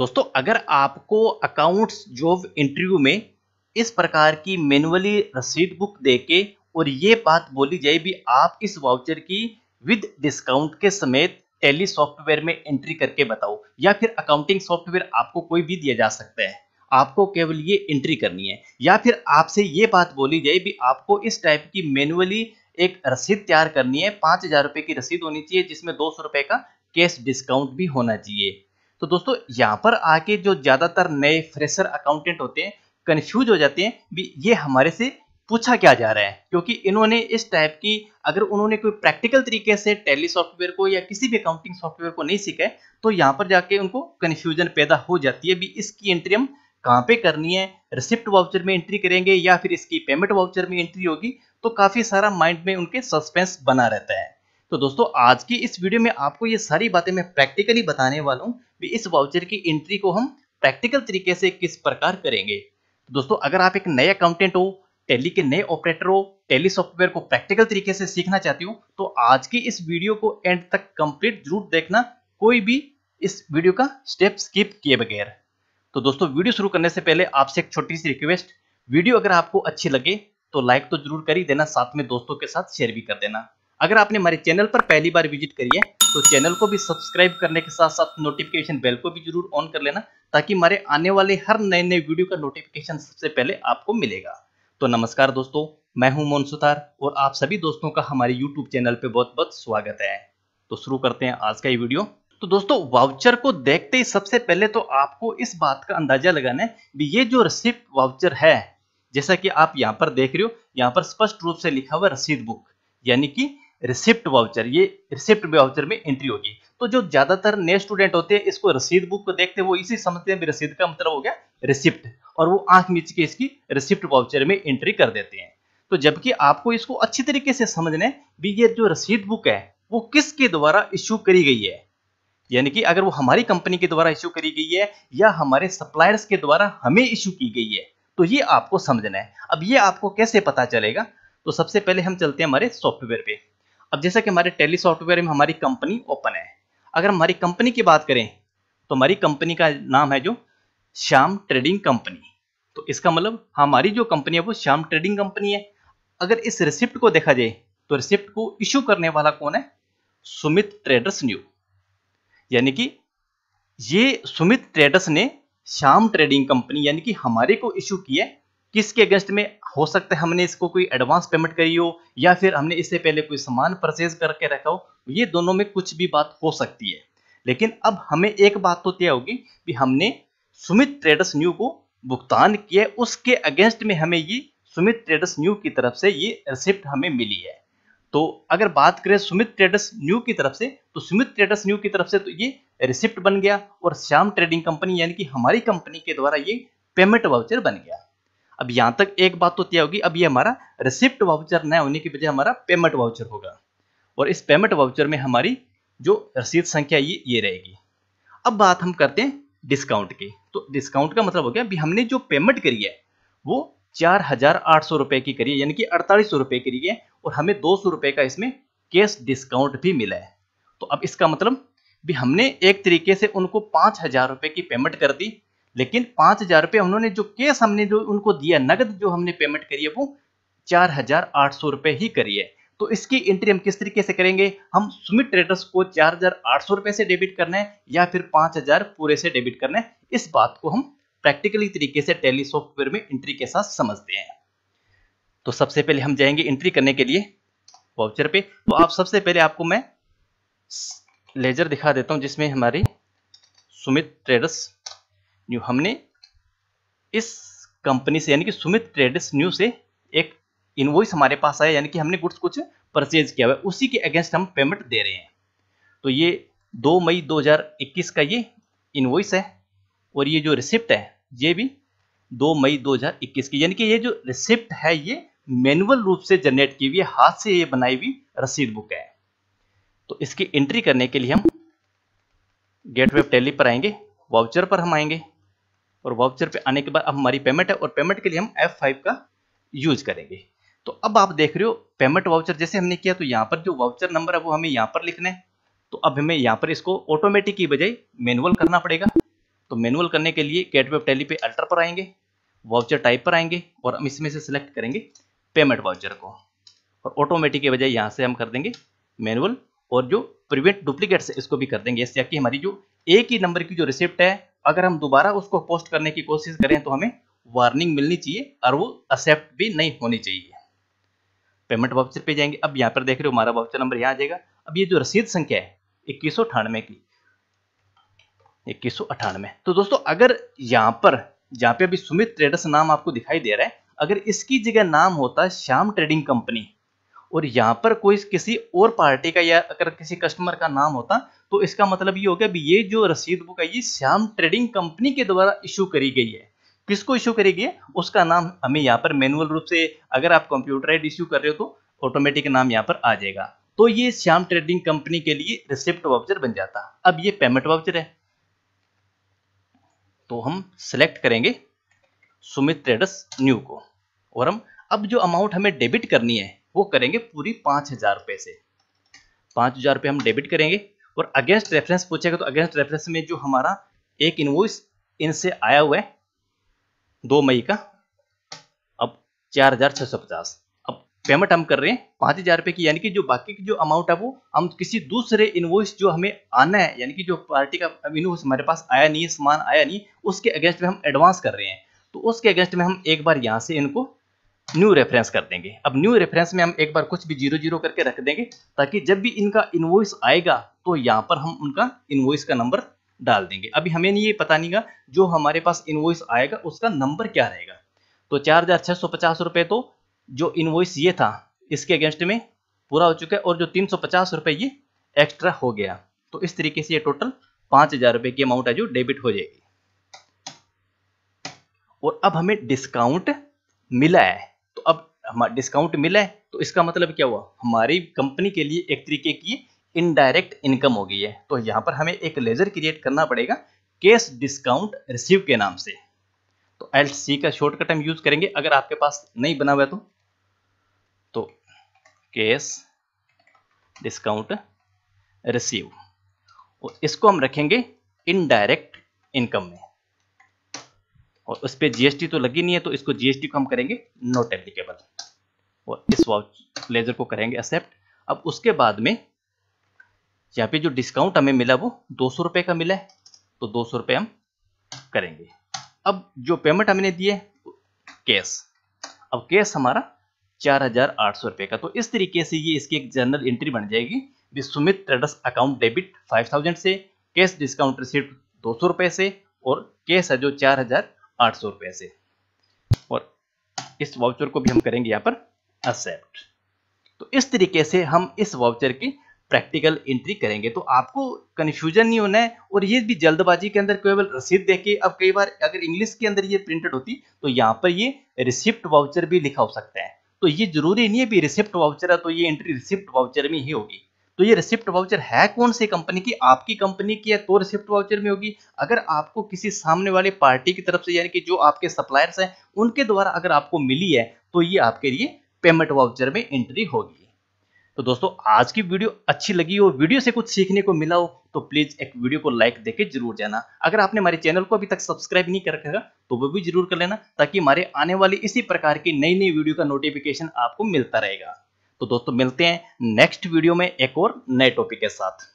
दोस्तों अगर आपको अकाउंट्स जॉब इंटरव्यू में इस प्रकार की मैनुअली रसीद बुक देके और ये बात बोली जाए भी आप इस वाउचर की विद डिस्काउंट के समेत टेली सॉफ्टवेयर में एंट्री करके बताओ या फिर अकाउंटिंग सॉफ्टवेयर आपको कोई भी दिया जा सकता है आपको केवल ये एंट्री करनी है या फिर आपसे ये बात बोली जाए भी आपको इस टाइप की मैनुअली एक रसीद तैयार करनी है पाँच हजार की रसीद होनी चाहिए जिसमें दो सौ का कैश डिस्काउंट भी होना चाहिए तो दोस्तों यहाँ पर आके जो ज़्यादातर नए फ्रेशर अकाउंटेंट होते हैं कन्फ्यूज हो जाते हैं भी ये हमारे से पूछा क्या जा रहा है क्योंकि इन्होंने इस टाइप की अगर उन्होंने कोई प्रैक्टिकल तरीके से टेली सॉफ्टवेयर को या किसी भी अकाउंटिंग सॉफ्टवेयर को नहीं सीखा है तो यहाँ पर जाके उनको कन्फ्यूजन पैदा हो जाती है भी इसकी एंट्री हम कहाँ पे करनी है रिसिप्ट वाउचर में एंट्री करेंगे या फिर इसकी पेमेंट वाउचर में एंट्री होगी तो काफ़ी सारा माइंड में उनके सस्पेंस बना रहता है तो दोस्तों आज की इस वीडियो में आपको ये सारी बातें मैं प्रैक्टिकली बताने वाला हूँ कि इस वाउचर की एंट्री को हम प्रैक्टिकल तरीके से किस प्रकार करेंगे तो दोस्तों अगर आप एक नए अकाउंटेंट हो टेली के नए ऑपरेटर हो टेली सॉफ्टवेयर को प्रैक्टिकल तरीके से सीखना चाहते हो तो आज की इस वीडियो को एंड तक कंप्लीट जरूर देखना कोई भी इस वीडियो का स्टेप स्किप किए बगैर तो दोस्तों वीडियो शुरू करने से पहले आपसे एक छोटी सी रिक्वेस्ट वीडियो अगर आपको अच्छी लगे तो लाइक तो जरूर कर ही देना साथ में दोस्तों के साथ शेयर भी कर देना अगर आपने हमारे चैनल पर पहली बार विजिट करी है तो चैनल को भी सब्सक्राइब करने के साथ साथ नोटिफिकेशन बेल को भी जरूर ऑन कर लेना ताकि हमारे आने वाले हर नए नए वीडियो का नोटिफिकेशन सबसे पहले आपको मिलेगा तो नमस्कार दोस्तों मैं हूं मोहन सुतार और आप सभी दोस्तों का हमारे यूट्यूब चैनल पर बहुत बहुत स्वागत है तो शुरू करते हैं आज का ये वीडियो तो दोस्तों वाउचर को देखते ही सबसे पहले तो आपको इस बात का अंदाजा लगाना है भी ये जो रसीद वाउचर है जैसा कि आप यहाँ पर देख रहे हो यहाँ पर स्पष्ट रूप से लिखा हुआ रसीद बुक यानी कि रिसिप्ट वाउचर ये रिसिप्ट वाउचर में एंट्री होगी तो जो ज्यादातर नए स्टूडेंट होते हैं इसको रसीद बुक को देखते हैं वो इसी समझते हैं रसीद का मतलब हो गया रिसिप्ट और वो आंख मीच के इसकी रिसिप्ट वाउचर में एंट्री कर देते हैं तो जबकि आपको इसको अच्छी तरीके से समझने भी ये जो रसीद बुक है वो किसके द्वारा इश्यू करी गई है यानी कि अगर वो हमारी कंपनी के द्वारा इश्यू करी गई है या हमारे सप्लायर्स के द्वारा हमें इश्यू की गई है तो ये आपको समझना है अब ये आपको कैसे पता चलेगा तो सबसे पहले हम चलते हैं हमारे सॉफ्टवेयर पे अब जैसा कि हमारे टेली सॉफ्टवेयर में हमारी कंपनी ओपन है अगर हमारी कंपनी की बात करें तो हमारी कंपनी का नाम है जो श्याम ट्रेडिंग कंपनी तो इसका मतलब हमारी जो कंपनी है वो श्याम ट्रेडिंग कंपनी है अगर इस रिसिप्ट को देखा जाए तो रिसिप्ट को इश्यू करने वाला कौन है सुमित ट्रेडर्स न्यू यानी कि ये सुमित ट्रेडर्स ने श्याम ट्रेडिंग कंपनी यानी कि हमारे को इश्यू किया किसके अगेंस्ट में हो सकता है हमने इसको कोई एडवांस पेमेंट करी हो या फिर हमने इससे पहले कोई सामान परचेज करके रखा हो ये दोनों में कुछ भी बात हो सकती है लेकिन अब हमें एक बात तो तय होगी कि हमने सुमित ट्रेडर्स न्यू को भुगतान किया उसके अगेंस्ट में हमें ये सुमित ट्रेडर्स न्यू की तरफ से ये रिसिप्ट हमें मिली है तो अगर बात करें सुमित ट्रेडर्स न्यू की तरफ से तो सुमित ट्रेडर्स न्यू की तरफ से तो ये रिसिप्ट बन गया और श्याम ट्रेडिंग कंपनी यानी कि हमारी कंपनी के द्वारा ये पेमेंट वाउचर बन गया अब यहां तक एक बात तो तय होगी अब ये हमारा रिसिप्ट वाउचर न होने की वजह हमारा पेमेंट वाउचर होगा और इस पेमेंट वाउचर में हमारी जो रसीद संख्या ये ये रहेगी अब बात हम करते हैं डिस्काउंट की तो डिस्काउंट का मतलब हो गया अभी हमने जो पेमेंट करी है वो चार हजार आठ सौ रुपए की करी है यानी कि अड़तालीस सौ रुपए करी है और हमें दो सौ रुपए का इसमें कैश डिस्काउंट भी मिला है तो अब इसका मतलब भी हमने एक तरीके से उनको पांच हजार रुपए की पेमेंट कर दी लेकिन पांच हजार रुपये उन्होंने जो केस हमने जो उनको दिया नगद जो हमने पेमेंट करी है वो चार हजार आठ सौ रुपए ही करी है तो इसकी एंट्री हम किस तरीके से करेंगे हम सुमित ट्रेडर्स को चार हजार आठ सौ रुपए से डेबिट करना है या फिर पांच हजार पूरे से डेबिट करना है इस बात को हम प्रैक्टिकली तरीके से टेली सॉफ्टवेयर में एंट्री के साथ समझते हैं तो सबसे पहले हम जाएंगे एंट्री करने के लिए वाउचर पे तो आप सबसे पहले आपको मैं लेजर दिखा देता हूं जिसमें हमारी सुमित ट्रेडर्स न्यू हमने इस कंपनी से यानी कि सुमित ट्रेडर्स न्यू से एक इनवॉइस हमारे पास आया यानी कि हमने गुड्स कुछ परचेज किया हुआ उसी के अगेंस्ट हम पेमेंट दे रहे हैं तो ये 2 मई 2021 का ये इनवॉइस है और ये जो रिसिप्ट है ये भी 2 मई 2021 की यानी कि ये जो रिसिप्ट है ये मैनुअल रूप से जनरेट की हुई है हाथ से ये बनाई हुई रसीद बुक है तो इसकी एंट्री करने के लिए हम गेट ऑफ टेली पर आएंगे वाउचर पर हम आएंगे और वाउचर पे आने के बाद अब हमारी पेमेंट है और पेमेंट के लिए हम F5 का यूज करेंगे तो अब आप देख रहे हो पेमेंट वाउचर जैसे हमने किया तो यहाँ पर जो वाउचर नंबर है वो हमें यहाँ पर लिखना है तो अब हमें यहाँ पर इसको ऑटोमेटिक की बजाय मैनुअल करना पड़ेगा तो मैनुअल करने के लिए कैट वेब टैली पे अल्ट्रा पर आएंगे वाउचर टाइप पर आएंगे और हम इसमें से सिलेक्ट करेंगे पेमेंट वाउचर को और ऑटोमेटिक के बजाय यहाँ से हम कर देंगे मैनुअल और जो प्रिवेंट डुप्लीकेट्स है इसको भी कर देंगे इससे कि हमारी जो एक ही नंबर की जो रिसिप्ट है अगर हम दोबारा उसको पोस्ट करने की कोशिश करें तो हमें वार्निंग मिलनी चाहिए और वो एक्सेप्ट भी नहीं होनी चाहिए पेमेंट वाउचर पे जाएंगे अब यहाँ पर देख रहे हो हमारा वाउचर नंबर यहाँ आ जाएगा अब ये जो रसीद संख्या है इक्कीस की इक्कीस तो दोस्तों अगर यहाँ पर जहाँ पे अभी सुमित ट्रेडर्स नाम आपको दिखाई दे रहा है अगर इसकी जगह नाम होता श्याम ट्रेडिंग कंपनी और यहाँ पर कोई किसी और पार्टी का या अगर किसी कस्टमर का नाम होता तो इसका मतलब ये हो गया ये जो रसीद बुक है ये श्याम ट्रेडिंग कंपनी के द्वारा इशू करी गई है किसको इशू करी गई है उसका नाम हमें यहाँ पर मैनुअल रूप से अगर आप कंप्यूटराइड इशू कर रहे हो तो ऑटोमेटिक नाम यहाँ पर आ जाएगा तो ये श्याम ट्रेडिंग कंपनी के लिए रिसिप्ट वाउचर बन जाता अब ये पेमेंट वाउचर है तो हम सिलेक्ट करेंगे सुमित ट्रेडर्स न्यू को और हम अब जो अमाउंट हमें डेबिट करनी है वो करेंगे पूरी पांच हज़ार रुपए से पांच हज़ार रुपए हम डेबिट करेंगे और अगेंस्ट रेफरेंस पूछेगा तो अगेंस्ट रेफरेंस में जो हमारा एक इन्वॉइस इनसे आया हुआ है दो मई का अब चार हज़ार छः सौ पचास अब पेमेंट हम कर रहे हैं पांच हज़ार रुपए की यानी कि जो बाकी की जो अमाउंट है वो हम किसी दूसरे इन्वॉइस जो हमें आना है यानी कि जो पार्टी का इन्वॉइस हमारे पास आया नहीं है सामान आया नहीं उसके अगेंस्ट में हम एडवांस कर रहे हैं तो उसके अगेंस्ट में हम एक बार यहां से इनको न्यू रेफरेंस कर देंगे अब न्यू रेफरेंस में हम एक बार कुछ भी जीरो जीरो करके रख देंगे ताकि जब भी इनका इन्वॉइस आएगा तो यहाँ पर हम उनका इन्वॉइस का नंबर डाल देंगे अभी हमें नहीं ये पता नहीं जो हमारे पास इन्वॉइस आएगा उसका नंबर क्या रहेगा तो चार हजार छह सौ पचास रुपए तो जो इन्वॉइस ये था इसके अगेंस्ट में पूरा हो चुका है और जो तीन सौ पचास रुपए ये एक्स्ट्रा हो गया तो इस तरीके से ये टोटल पांच हजार रुपए की अमाउंट है जो डेबिट हो जाएगी और अब हमें डिस्काउंट मिला है तो अब हमारा डिस्काउंट मिला है तो इसका मतलब क्या हुआ हमारी कंपनी के लिए एक तरीके की इनडायरेक्ट इनकम हो गई है तो यहां पर हमें एक लेजर क्रिएट करना पड़ेगा केस डिस्काउंट रिसीव के नाम से तो एल सी का शॉर्टकट हम यूज करेंगे अगर आपके पास नहीं बना हुआ तो तो केस डिस्काउंट रिसीव और इसको हम रखेंगे इनडायरेक्ट इनकम में और उस पर जीएसटी तो लगी नहीं है तो इसको जीएसटी को हम करेंगे नॉट एप्लीकेबल और इस वॉच लेजर को करेंगे एक्सेप्ट अब उसके बाद में यहाँ पे जो डिस्काउंट हमें मिला वो दो सौ का मिला है तो दो सौ हम करेंगे अब जो पेमेंट हमने दिए कैश अब कैश हमारा चार हजार आठ सौ रुपए का तो इस तरीके से ये इसकी एक जर्नल एंट्री बन जाएगी भी Sumit traders account debit five thousand से कैश डिस्काउंट रिसिप्ट दो सौ रुपए से और कैश है जो चार हजार आठ सौ रुपए से और इस वाउचर को भी हम करेंगे यहां पर एक्सेप्ट तो इस तरीके से हम इस वाउचर की प्रैक्टिकल एंट्री करेंगे तो आपको कन्फ्यूजन नहीं होना है और ये भी जल्दबाजी के अंदर केवल रसीद देके अब कई बार अगर इंग्लिश के अंदर ये प्रिंटेड होती तो यहाँ पर ये रिसिप्ट वाउचर भी लिखा हो सकता है तो ये जरूरी नहीं है भी रिसिप्ट वाउचर है तो ये एंट्री रिसिप्ट वाउचर में ही होगी तो ये रिसिप्ट वाउचर है कौन सी कंपनी की आपकी कंपनी की है तो रिसिप्ट वाउचर में होगी अगर आपको किसी सामने वाले पार्टी की तरफ से यानी कि जो आपके सप्लायर्स हैं उनके द्वारा अगर आपको मिली है तो ये आपके लिए पेमेंट वाउचर में एंट्री होगी तो दोस्तों आज की वीडियो अच्छी लगी हो वीडियो से कुछ सीखने को मिला हो तो प्लीज एक वीडियो को लाइक देके जरूर जाना अगर आपने हमारे चैनल को अभी तक सब्सक्राइब नहीं कर रखा तो वो भी जरूर कर लेना ताकि हमारे आने वाली इसी प्रकार की नई नई वीडियो का नोटिफिकेशन आपको मिलता रहेगा तो दोस्तों मिलते हैं नेक्स्ट वीडियो में एक और नए टॉपिक के साथ